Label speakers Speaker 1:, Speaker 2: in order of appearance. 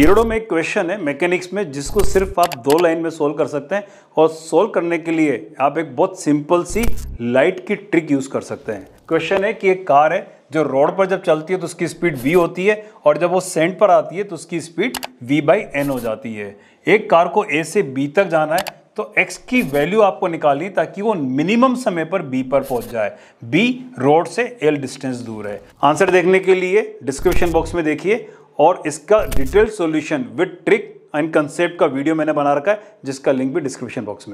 Speaker 1: ईरोडो में एक क्वेश्चन है मैकेनिक्स में जिसको सिर्फ आप दो लाइन में सोल्व कर सकते हैं और सोल्व करने के लिए आप एक बहुत सिंपल सी लाइट की ट्रिक यूज कर सकते हैं क्वेश्चन है कि एक कार है जो रोड पर जब चलती है तो उसकी स्पीड वी होती है और जब वो सेंट पर आती है तो उसकी स्पीड वी बाई एन हो जाती है एक कार को ए से बी तक जाना है तो एक्स की वैल्यू आपको निकालनी ताकि वो मिनिमम समय पर बी पर पहुंच जाए बी रोड से एल डिस्टेंस दूर है आंसर देखने के लिए डिस्क्रिप्शन बॉक्स में देखिए और इसका detail solution with trick and concept का वीडियो मैंने बना रखा है जिसका लिंक भी डिस्क्रिप्शन बॉक्स में